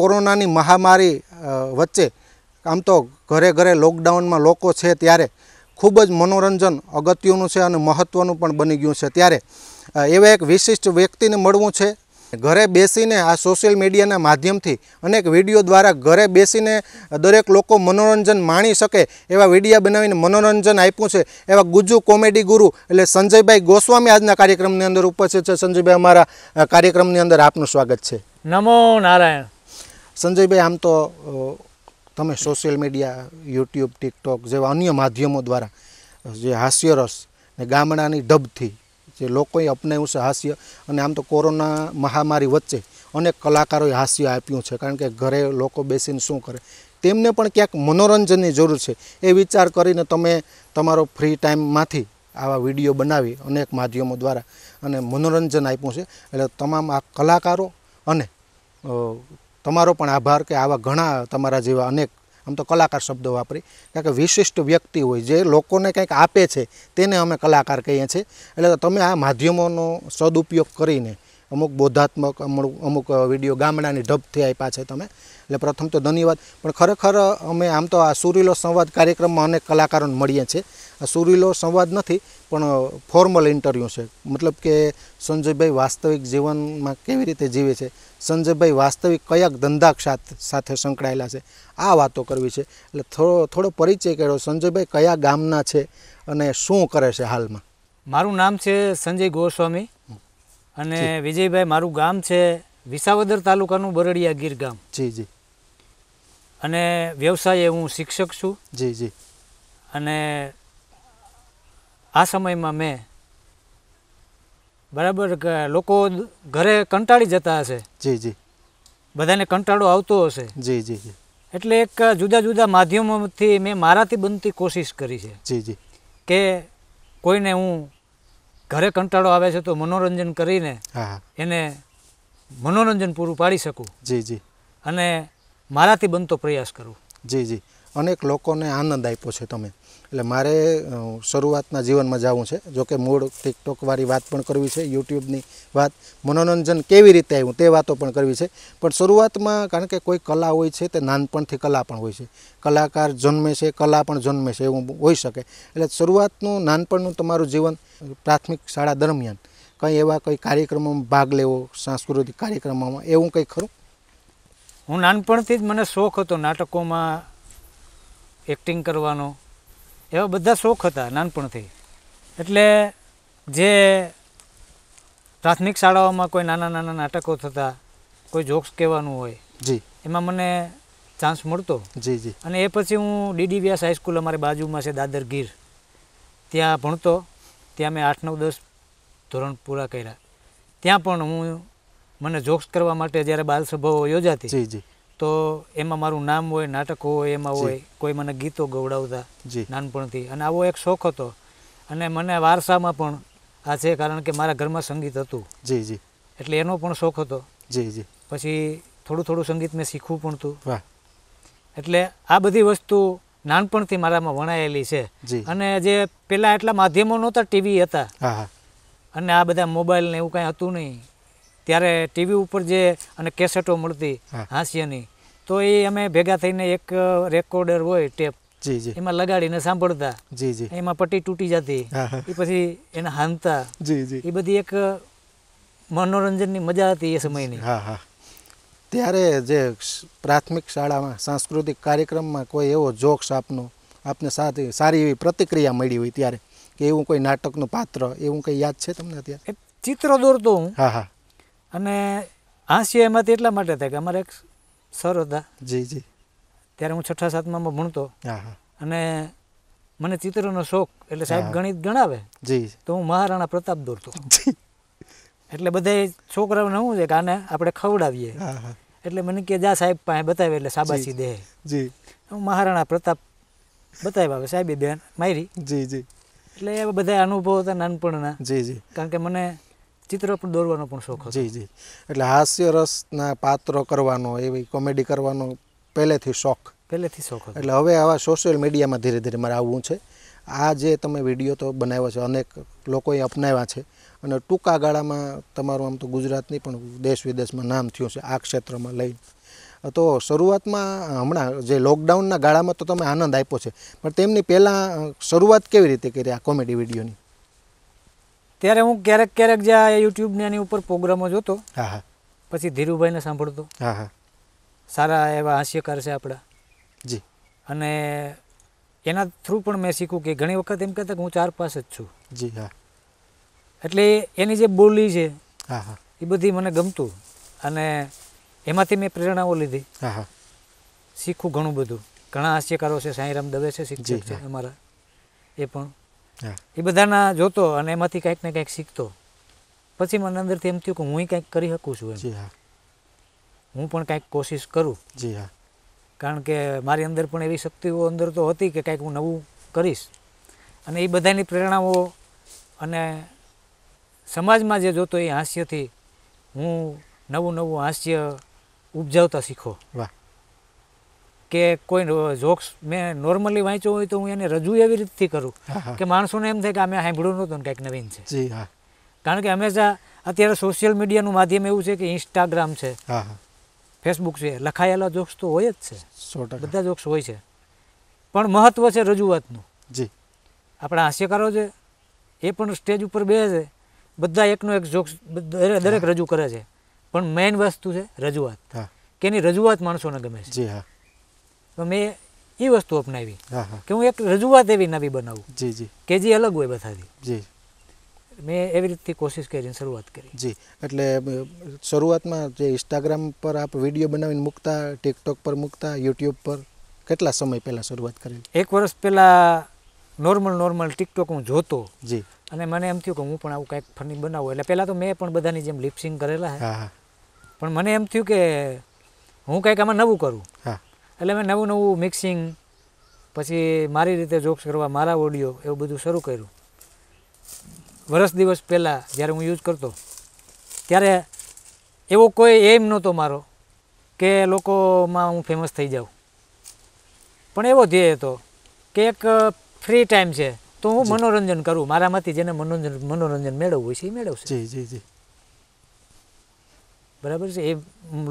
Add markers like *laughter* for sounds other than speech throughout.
કોરોનાની મહામારી વચ્ચે આમ તો ઘરે ઘરે લોકડાઉનમાં લોકો છે ત્યારે ખૂબ જ મનોરંજન અગત્યનું છે અને મહત્ત્વનું પણ બની ગયું છે ત્યારે એવા એક વિશિષ્ટ વ્યક્તિને મળવું છે ઘરે બેસીને આ સોશિયલ મીડિયાના માધ્યમથી અનેક વિડીયો દ્વારા ઘરે બેસીને દરેક લોકો મનોરંજન માણી શકે એવા વિડીયા બનાવીને મનોરંજન આપ્યું છે એવા ગુજુ કોમેડી ગુરુ એટલે સંજયભાઈ ગોસ્વામી આજના કાર્યક્રમની અંદર ઉપસ્થિત છે સંજયભાઈ અમારા કાર્યક્રમની અંદર આપનું સ્વાગત છે નમો નારાયણ સંજયભાઈ આમ તો તમે સોશિયલ મીડિયા યુટ્યુબ ટિકટોક જેવા અન્ય માધ્યમો દ્વારા જે હાસ્યરસ ને ગામડાની ઢબથી જે લોકોએ અપનાવ્યું છે હાસ્ય અને આમ તો કોરોના મહામારી વચ્ચે અનેક કલાકારોએ હાસ્ય આપ્યું છે કારણ કે ઘરે લોકો બેસીને શું કરે તેમને પણ ક્યાંક મનોરંજનની જરૂર છે એ વિચાર કરીને તમે તમારો ફ્રી ટાઈમમાંથી આવા વિડીયો બનાવી અનેક માધ્યમો દ્વારા અને મનોરંજન આપ્યું છે એટલે તમામ આ કલાકારો અને તમારો પણ આભાર કે આવા ઘણા તમારા જેવા અનેક આમ તો કલાકાર શબ્દો વાપરી કારણ કે વિશિષ્ટ વ્યક્તિ હોય જે લોકોને કંઈક આપે છે તેને અમે કલાકાર કહીએ છીએ એટલે તમે આ માધ્યમોનો સદુપયોગ કરીને અમુક બોધાત્મક અમુક અમુક વિડીયો ગામડાની ઢબથી આપ્યા છે તમે એટલે પ્રથમ તો ધન્યવાદ પણ ખરેખર અમે આમ તો આ સુરીલો સંવાદ કાર્યક્રમમાં અનેક કલાકારોને મળીએ છીએ આ સુરીલો સંવાદ નથી પણ ફોર્મલ ઇન્ટરવ્યૂ છે મતલબ કે સંજયભાઈ વાસ્તવિક જીવનમાં કેવી રીતે જીવે છે સંજયભાઈ વાસ્તવિક કયા ધંધા સાથે સંકળાયેલા છે આ વાતો કરવી છે એટલે થોડો થોડો પરિચય કર્યો સંજયભાઈ કયા ગામના છે અને શું કરે છે હાલમાં મારું નામ છે સંજય ગોસ્વામી અને વિજયભાઈ મારું ગામ છે વિસાવદર તાલુકાનું બરડિયા ગીર ગામ જી જી અને વ્યવસાયે હું શિક્ષક છું જી જી અને આ સમયમાં મેં બરાબર લોકો ઘરે કંટાળી જતા હશે જી જી બધાને કંટાળો આવતો હશે જી જી જી એટલે એક જુદા જુદા માધ્યમોથી મેં મારાથી બનતી કોશિશ કરી છે જી જી કે કોઈને હું ઘરે કંટાળો આવે છે તો મનોરંજન કરીને એને મનોરંજન પૂરું પાડી શકું જી જી અને મારાથી બનતો પ્રયાસ કરું જી જી અનેક લોકોને આનંદ આપ્યો છે તમે એટલે મારે શરૂઆતના જીવનમાં જવું છે જોકે મૂળ ટિકટોકવાળી વાત પણ કરવી છે યુટ્યુબની વાત મનોરંજન કેવી રીતે આવ્યું તે વાતો પણ કરવી છે પણ શરૂઆતમાં કારણ કે કોઈ કલા હોય છે તે નાનપણથી કલા પણ હોય છે કલાકાર જન્મે છે કલા પણ જન્મે છે એવું હોઈ શકે એટલે શરૂઆતનું નાનપણનું તમારું જીવન પ્રાથમિક શાળા દરમિયાન કંઈ એવા કંઈ કાર્યક્રમોમાં ભાગ લેવો સાંસ્કૃતિક કાર્યક્રમોમાં એવું કંઈ ખરું હું નાનપણથી જ મને શોખ હતો નાટકોમાં એક્ટિંગ કરવાનો એવા બધા શોખ હતા નાનપણથી એટલે જે પ્રાથમિક શાળાઓમાં કોઈ નાના નાના નાટકો થતા કોઈ જોક્સ કહેવાનું હોય જી એમાં મને ચાન્સ મળતો જી જી અને એ પછી હું ડીડી વ્યાસ હાઈસ્કૂલ અમારી બાજુમાં છે દાદર ગીર ત્યાં ભણતો ત્યાં મેં આઠ નવ દસ ધોરણ પૂરા કર્યા ત્યાં પણ હું મને જોક્સ કરવા માટે જ્યારે બાલસભાઓ યોજાતી જી જી તો એમાં મારું નામ હોય નાટકો હોય એમાં હોય કોઈ મને ગીતો ગવડાવતા નાનપણથી અને આવો એક શોખ હતો અને મને વારસામાં પણ આ છે કારણ કે મારા ઘરમાં સંગીત હતું જી જી એટલે એનો પણ શોખ હતો જી જી પછી થોડું થોડું સંગીત મેં શીખવું પણ હતું એટલે આ બધી વસ્તુ નાનપણથી મારામાં વણાયેલી છે અને જે પેલા એટલા માધ્યમો નહોતા ટીવી હતા અને આ બધા મોબાઈલ ને એવું કાંઈ હતું નહીં ત્યારે ટીવી ઉપર જે અને કેસેટો મળતી હાસ્યની તો એ અમે ભેગા થઈને એક રેકોર્ડર હોય ટેપ જી જી એમાં લગાડીને સાંભળતા જી જી એમાં પટ્ટી તૂટી જતી એ પછી એને હાંતા જી જી એ બધી એક મનોરંજનની મજા હતી એ સમયની હા હા ત્યારે જે પ્રાથમિક શાળામાં સાંસ્કૃતિક કાર્યક્રમમાં કોઈ એવો જોક્સ આપનો આપને સાથે સારી એવી પ્રતિક્રિયા મળી હોય ત્યારે કે એવું કોઈ નાટકનું પાત્ર એવું કંઈ યાદ છે તમને અત્યારે ચિત્ર દોરતો હું હા હા અને હાસ્ય એમાંથી એટલા માટે થાય કે અમારે એક સર હતા જી જી ત્યારે હું છઠ્ઠા સાતમામાં ભણતો અને મને ચિત્રનો શોખ એટલે સાહેબ ગણિત ગણાવે જી તો હું મહારાણા પ્રતાપ દોરતો એટલે બધા છોકરાઓને શું છે કે આને આપણે ખવડાવીએ એટલે મને કે જા સાહેબ પાસે બતાવે એટલે સાબાસી દે જી હું મહારાણા પ્રતાપ બતાવ્યા હવે સાહેબી બેન મારી જી જી એટલે એ બધા અનુભવ હતા નાનપણના જી જી કારણ કે મને ચિત્ર પણ દોરવાનો પણ શોખ જી જી એટલે હાસ્ય રસના પાત્રો કરવાનો એવી કોમેડી કરવાનો પહેલેથી શોખ પહેલેથી શોખ એટલે હવે આવા સોશિયલ મીડિયામાં ધીરે ધીરે મારે આવવું છે આ જે તમે વિડીયો તો બનાવ્યો છે અનેક લોકોએ અપનાવ્યા છે અને ટૂંકા ગાળામાં તમારું આમ તો ગુજરાતની પણ દેશ વિદેશમાં નામ થયું છે આ ક્ષેત્રમાં લઈને તો શરૂઆતમાં હમણાં જે લોકડાઉનના ગાળામાં તો તમે આનંદ આપ્યો છે પણ તેમની પહેલાં શરૂઆત કેવી રીતે કરી આ કોમેડી વિડીયોની ત્યારે હું ક્યારેક ક્યારેક જે આ યુટ્યુબને એની ઉપર પ્રોગ્રામો જોતો હા હા પછી ધીરુભાઈને સાંભળતો હા હા સારા એવા હાસ્યકાર છે આપણા જી અને એના થ્રુ પણ મેં શીખ્યું કે ઘણી વખત એમ કહેતા કે હું ચાર પાસ જ છું જી હા એટલે એની જે બોલી છે હા હા એ બધી મને ગમતું અને એમાંથી મેં પ્રેરણાઓ લીધી શીખું ઘણું બધું ઘણા હાસ્યકારો છે સાંઈરામ દવે છે શિક્ષક છે અમારા એ પણ એ બધાના જોતો અને એમાંથી કંઈક ને કંઈક શીખતો પછી મને અંદરથી એમ થયું કે હું કંઈક કરી શકું છું જી હા હું પણ કંઈક કોશિશ કરું જી હા કારણ કે મારી અંદર પણ એવી શક્તિઓ અંદર તો હતી કે કંઈક હું નવું કરીશ અને એ બધાની પ્રેરણાઓ અને સમાજમાં જે જોતો એ હાસ્યથી હું નવું નવું હાસ્ય ઉપજાવતા શીખો વાહ કે કોઈ જોક્સ મેં નોર્મલી વાંચ્યો હોય તો હું એને રજૂ એવી રીતથી કરું કે માણસોને એમ થાય કે અમે સાંભળ્યું નહોતું કંઈક નવીન છે કારણ કે હંમેશા અત્યારે સોશિયલ મીડિયાનું માધ્યમ એવું છે કે ઇન્સ્ટાગ્રામ છે ફેસબુક છે લખાયેલા જોક્સ તો હોય જ છે બધા જોક્સ હોય છે પણ મહત્વ છે રજૂઆતનું જી આપણા હાસ્યકારો છે એ પણ સ્ટેજ ઉપર બે છે બધા એકનો એક જોક્સ દરેક રજૂ કરે છે પણ મેઇન વસ્તુ છે રજૂઆત કે એની રજૂઆત માણસોને ગમે છે જી હા તો મેં એ વસ્તુ અપનાવી કે હું એક રજૂઆત એવી નવી બનાવું જી જી કે જે અલગ હોય બધાથી જી મેં એવી રીતથી કોશિશ કરીને શરૂઆત કરી જી એટલે શરૂઆતમાં જે ઇન્સ્ટાગ્રામ પર આપ વિડીયો બનાવીને મૂકતા ટિકટોક પર મૂકતા યુટ્યુબ પર કેટલા સમય પહેલાં શરૂઆત કરી એક વર્ષ પહેલાં નોર્મલ નોર્મલ ટિકટોક હું જોતો જી અને મને એમ થયું કે હું પણ આવું કંઈક ફની બનાવું એટલે પહેલાં તો મેં પણ બધાની જેમ લિપસિંગ કરેલા હા પણ મને એમ થયું કે હું કંઈક આમાં નવું કરું હા એટલે મેં નવું નવું મિક્સિંગ પછી મારી રીતે જોક્સ કરવા મારા ઓડિયો એવું બધું શરૂ કર્યું વરસ દિવસ પહેલાં જ્યારે હું યુઝ કરતો ત્યારે એવો કોઈ એમ નહોતો મારો કે લોકોમાં હું ફેમસ થઈ જાઉં પણ એવો ધ્યેય હતો કે એક ફ્રી ટાઈમ છે તો હું મનોરંજન કરું મારામાંથી જેને મનોરંજન મનોરંજન મેળવવું છે એ મેળવશે જી જી જી બરાબર છે એ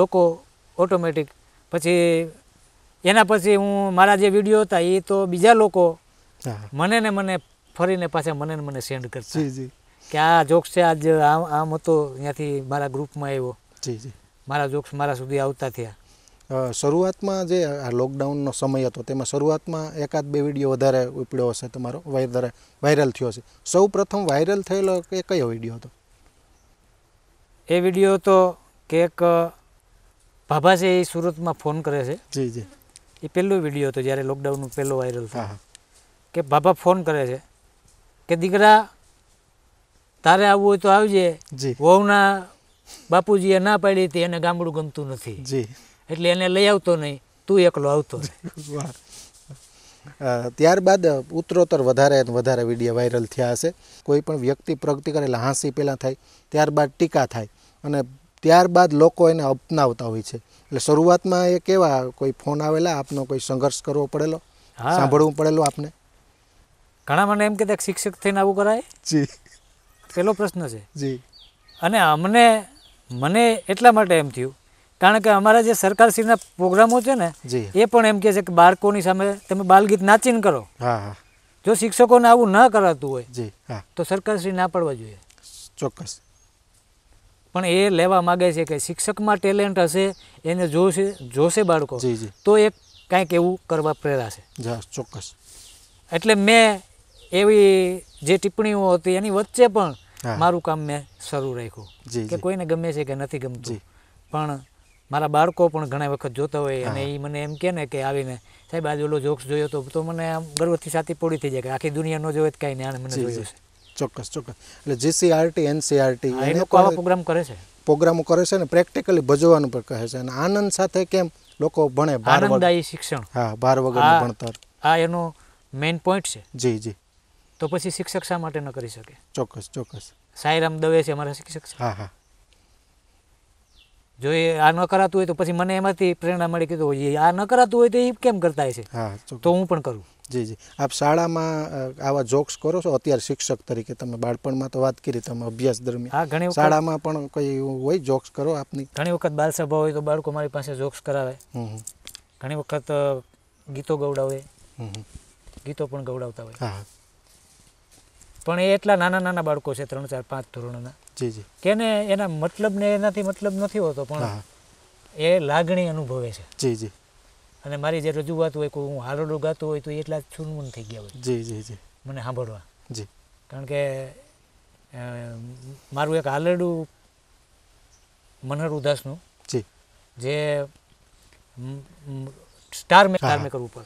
લોકો ઓટોમેટિક પછી એના પછી હું મારા જે વિડીયો હતા એ તો બીજા લોકો મને ને મને ફરીને પાછા મને ને મને સેન્ડ કરતા કે આ જોક્સ છે આજે આમ આમ હતો અહીંયાથી મારા ગ્રુપમાં આવ્યો મારા જોક્સ મારા સુધી આવતા થયા શરૂઆતમાં જે આ લોકડાઉનનો સમય હતો તેમાં શરૂઆતમાં એકાદ બે વિડીયો વધારે ઉપડ્યો હશે તમારો વધારે વાયરલ થયો હશે સૌ પ્રથમ વાયરલ થયેલો એ કયો વિડીયો હતો એ વિડીયો હતો કે એક ભાભા એ સુરતમાં ફોન કરે છે જી જી એ પહેલો વિડીયો હતો જ્યારે લોકડાઉનનું પહેલો વાયરલ થયો કે બાપા ફોન કરે છે કે દીકરા તારે આવવું હોય તો આવજે વહુના બાપુજીએ ના પાડી હતી એને ગામડું ગમતું નથી એટલે એને લઈ આવતો નહીં તું એકલો આવતો *laughs* ત્યારબાદ ઉત્તરોત્તર વધારે વધારે વિડીયો વાયરલ થયા હશે કોઈ પણ વ્યક્તિ પ્રગતિ કરે એટલે હાંસી પહેલાં થાય ત્યારબાદ ટીકા થાય અને ત્યારબાદ લોકો એને અપનાવતા હોય છે એટલે શરૂઆતમાં એ કેવા કોઈ ફોન આવેલા આપનો કોઈ સંઘર્ષ કરવો પડેલો સાંભળવું પડેલું આપને ઘણા મને એમ કે શિક્ષક થઈને આવું કરાય જી પહેલો પ્રશ્ન છે જી અને અમને મને એટલા માટે એમ થયું કારણ કે અમારા જે સરકારશ્રીના પ્રોગ્રામો છે ને જી એ પણ એમ કહે છે કે બાળકોની સામે તમે બાલગીત નાચીને કરો જો શિક્ષકોને આવું ન કરાતું હોય જી તો સરકારશ્રી ના પાડવા જોઈએ ચોક્કસ પણ એ લેવા માગે છે કે શિક્ષકમાં ટેલેન્ટ હશે એને જોશે જોશે બાળકો તો એ કાંઈક એવું કરવા પ્રેરાશે ચોક્કસ એટલે મેં એવી જે ટિપ્પણીઓ હતી એની વચ્ચે પણ મારું કામ મેં શરૂ રાખ્યું કે કોઈને ગમે છે કે નથી ગમતું પણ મારા બાળકો પણ ઘણા વખત જોતા હોય અને એ મને એમ કે ને કે આવીને સાહેબ આજે ઓલો જોક્સ જોયો તો મને આમ ગર્વથી સાથી પોડી થઈ જાય કે આખી દુનિયા ન જોવે તો કાંઈ ને આને મને જોયું છે ચોક્કસ ચોક્કસ એટલે જીસીઆરટી એનસીઆરટી એ પ્રોગ્રામ કરે છે પ્રોગ્રામો કરે છે ને પ્રેક્ટિકલી ભજવાનું પણ કહે છે અને આનંદ સાથે કેમ લોકો ભણે આનંદદાયી શિક્ષણ હા બાર વગર ભણતર આ એનો મેઇન પોઈન્ટ છે જી જી તો પછી શિક્ષક શા માટે ન કરી શકે ચોક્કસ ચોક્કસ સાંઈરામ દવે છે અમારા શિક્ષક હા હા જો એ આ ન કરાતું હોય તો પછી મને એમાંથી પ્રેરણા મળી કીધું આ ન કરાતું હોય તો એ કેમ કરતા હોય છે તો હું પણ કરું જી જી આપ શાળામાં આવા જોક્સ કરો છો અત્યારે શિક્ષક તરીકે તમે બાળપણમાં તો વાત કરી તમે અભ્યાસ દરમિયાન ઘણી શાળામાં પણ કઈ હોય જોક્સ કરો આપની ઘણી વખત બાલ સભા હોય તો બાળકો મારી પાસે જોક્સ કરાવે ઘણી વખત ગીતો ગવડાવે ગીતો પણ ગૌડાવતા હોય પણ એ એટલા નાના નાના બાળકો છે ત્રણ ચાર પાંચ ધોરણના જી જી કે એના મતલબ ને એનાથી મતલબ નથી હોતો પણ એ લાગણી અનુભવે છે જી જી અને મારી જે રજૂઆત હોય કોઈ હું હારોડું ગાતો હોય તો એટલા ચૂનમૂન થઈ ગયા હોય જી જી જી મને સાંભળવા જી કારણ કે મારું એક હાલરડું મનહર ઉદાસનું જી જે સ્ટાર મેકર મેકર ઉપર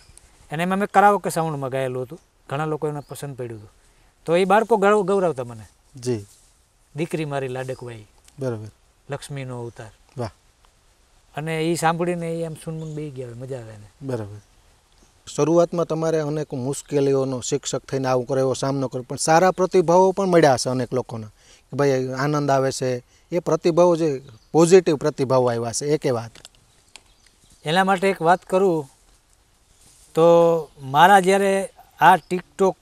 એને મેં કરાવકે સાઉન્ડમાં ગાયેલું હતું ઘણા લોકો એને પસંદ પડ્યું હતું તો એ બાળકો ગૌરવતા મને જી દીકરી મારી લાડકવાઈ બરાબર લક્ષ્મીનો અવતાર વાહ અને એ સાંભળીને એ એમ સુનમુન બે ગયા મજા આવે ને બરાબર શરૂઆતમાં તમારે અનેક મુશ્કેલીઓનો શિક્ષક થઈને આવું કરે એવો સામનો કરો પણ સારા પ્રતિભાવો પણ મળ્યા હશે અનેક લોકોના કે ભાઈ આનંદ આવે છે એ પ્રતિભાવો જે પોઝિટિવ પ્રતિભાવો આવ્યા છે એ કે વાત એના માટે એક વાત કરું તો મારા જ્યારે આ ટિકટોક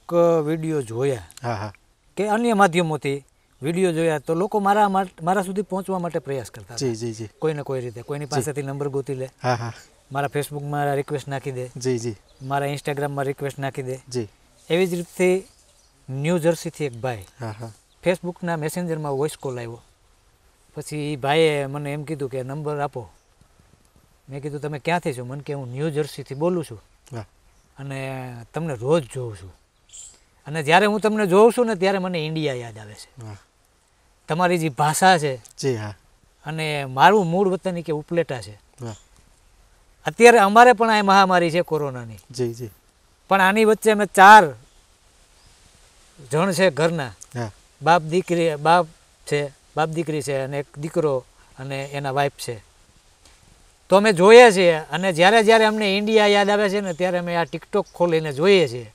વિડીયો જોયા હા હા કે અન્ય માધ્યમોથી વિડીયો જોયા તો લોકો મારા મારા સુધી પહોંચવા માટે પ્રયાસ કરતા જી જી જી કોઈ ને કોઈ રીતે કોઈની પાસેથી નંબર ગોતી લે હા ફેસબુક મારા રિક્વેસ્ટ નાખી દે જી જી મારા ઇન્સ્ટાગ્રામમાં રિક્વેસ્ટ નાખી દે જી એવી જ રીતે ન્યૂ જર્સીથી એક ભાઈ હા હા ફેસબુકના મેસેન્જરમાં વોઇસ કોલ આવ્યો પછી એ ભાઈએ મને એમ કીધું કે નંબર આપો મેં કીધું તમે ક્યાંથી છો મને કે હું ન્યૂ જર્સીથી બોલું છું અને તમને રોજ જોઉં છું અને જ્યારે હું તમને જોઉં છું ને ત્યારે મને ઇન્ડિયા યાદ આવે છે તમારી જે ભાષા છે જી હા અને મારું મૂળ વતન કે ઉપલેટા છે અત્યારે અમારે પણ આ મહામારી છે કોરોનાની જી જી પણ આની વચ્ચે અમે ચાર જણ છે ઘરના બાપ દીકરી બાપ છે બાપ દીકરી છે અને એક દીકરો અને એના વાઈફ છે તો અમે જોઈએ છીએ અને જ્યારે જ્યારે અમને ઇન્ડિયા યાદ આવે છે ને ત્યારે અમે આ ટિકટોક ખોલીને જોઈએ છીએ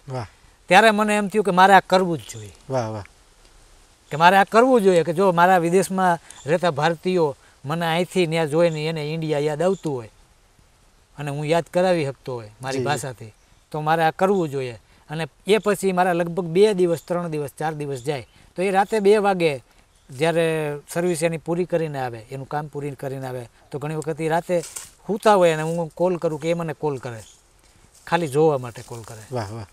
ત્યારે મને એમ થયું કે મારે આ કરવું જ જોઈએ વાહ વાહ કે મારે આ કરવું જોઈએ કે જો મારા વિદેશમાં રહેતા ભારતીયો મને અહીંથી ત્યાં જોઈને એને ઇન્ડિયા યાદ આવતું હોય અને હું યાદ કરાવી શકતો હોય મારી ભાષાથી તો મારે આ કરવું જોઈએ અને એ પછી મારા લગભગ બે દિવસ ત્રણ દિવસ ચાર દિવસ જાય તો એ રાતે બે વાગે જ્યારે સર્વિસ એની પૂરી કરીને આવે એનું કામ પૂરી કરીને આવે તો ઘણી વખત એ રાતે સૂતા હોય અને હું કોલ કરું કે એ મને કોલ કરે ખાલી જોવા માટે કોલ કરે વાહ વાહ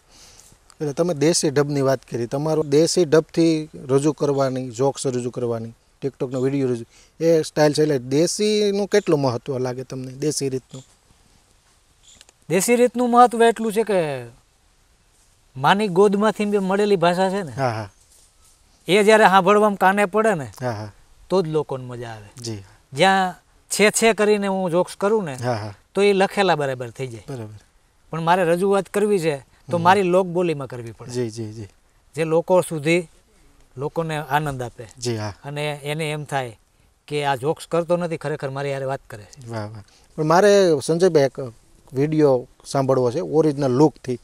એટલે તમે દેશી ઢબની વાત કરી તમારું દેશી ઢબથી રજૂ કરવાની જોક્સ રજૂ કરવાની ટિકટોકનો વિડીયો રજૂ એ સ્ટાઇલ છે એટલે દેશીનું કેટલું મહત્ત્વ લાગે તમને દેશી રીતનું દેશી રીતનું મહત્ત્વ એટલું છે કે માની ગોદમાંથી બે મળેલી ભાષા છે ને હા હા એ જ્યારે સાંભળવામાં કાને પડે ને હા હા તો જ લોકોને મજા આવે જી જ્યાં છે છે કરીને હું જોક્સ કરું ને હા હા તો એ લખેલા બરાબર થઈ જાય બરાબર પણ મારે રજૂઆત કરવી છે તો મારી લોકબોલીમાં કરવી પડે જી જી જી જે લોકો સુધી લોકોને આનંદ આપે જી હા અને એને એમ થાય કે આ જોક્સ કરતો નથી ખરેખર મારી યારે વાત કરે વાહ વાહ પણ મારે સંજયભાઈ એક વિડીયો સાંભળવો છે ઓરિજિનલ લુકથી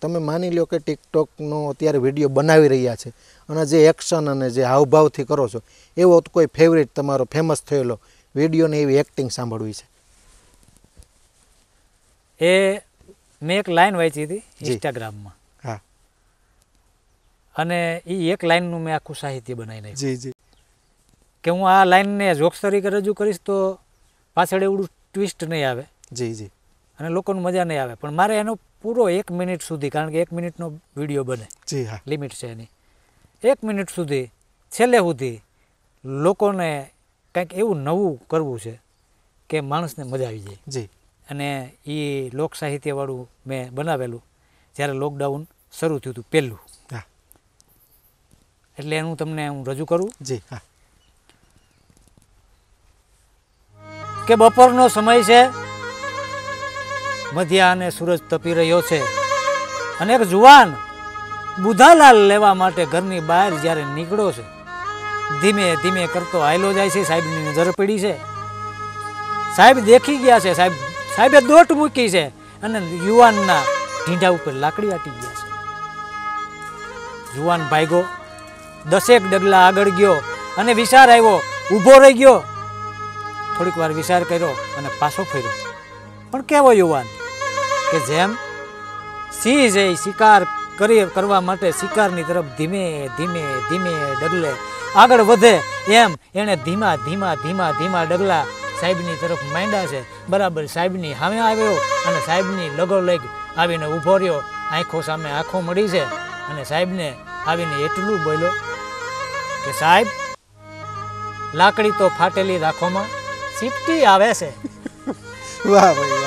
તમે માની લો કે ટિકટોકનો અત્યારે વિડીયો બનાવી રહ્યા છે અને જે એક્શન અને જે હાવભાવથી કરો છો એવો કોઈ ફેવરેટ તમારો ફેમસ થયેલો વિડીયોને એવી એક્ટિંગ સાંભળવી છે એ મેં એક લાઈન વાંચી હતી ઇન્સ્ટાગ્રામમાં હા અને એ એક લાઈનનું મેં આખું સાહિત્ય બનાવી નાખ્યું જી જી કે હું આ લાઈનને જોક્સ તરીકે રજૂ કરીશ તો પાછળ એવું ટ્વિસ્ટ નહીં આવે જી જી અને લોકોને મજા નહીં આવે પણ મારે એનો પૂરો એક મિનિટ સુધી કારણ કે એક મિનિટનો વિડીયો બને જી હા લિમિટ છે એની એક મિનિટ સુધી છેલ્લે સુધી લોકોને કંઈક એવું નવું કરવું છે કે માણસને મજા આવી જાય જી અને એ લોક સાહિત્યવાળું મેં બનાવેલું જ્યારે લોકડાઉન શરૂ થયું હતું પહેલું એટલે હું તમને હું રજૂ કરું જી હા કે બપોરનો સમય છે મધ્યાહને સૂરજ તપી રહ્યો છે અને એક જુવાન બુધાલાલ લેવા માટે ઘરની બહાર જ્યારે નીકળ્યો છે ધીમે ધીમે કરતો હાયલો જાય છે સાહેબની નજર પડી છે સાહેબ દેખી ગયા છે સાહેબ સાહેબે દોટ મૂકી છે અને યુવાનના ઢીંઢા ઉપર લાકડી આટી ગયા છે યુવાન ભાઈગો દસેક ડગલા આગળ ગયો અને વિચાર આવ્યો ઊભો રહી ગયો થોડીક વાર વિચાર કર્યો અને પાછો ફેર્યો પણ કેવો યુવાન કે જેમ સિંહ છે શિકાર કરી કરવા માટે શિકારની તરફ ધીમે ધીમે ધીમે ડગલે આગળ વધે એમ એણે ધીમા ધીમા ધીમા ધીમા ડગલા સાહેબની તરફ માંડ્યા છે બરાબર સાહેબની સામે આવ્યો અને સાહેબની લગોલગ આવીને ઊભો રહ્યો આંખો સામે આંખો મળી છે અને સાહેબને આવીને એટલું બોલ્યો કે સાહેબ લાકડી તો ફાટેલી રાખોમાં સિફટી આવે છે વાહ ભાઈ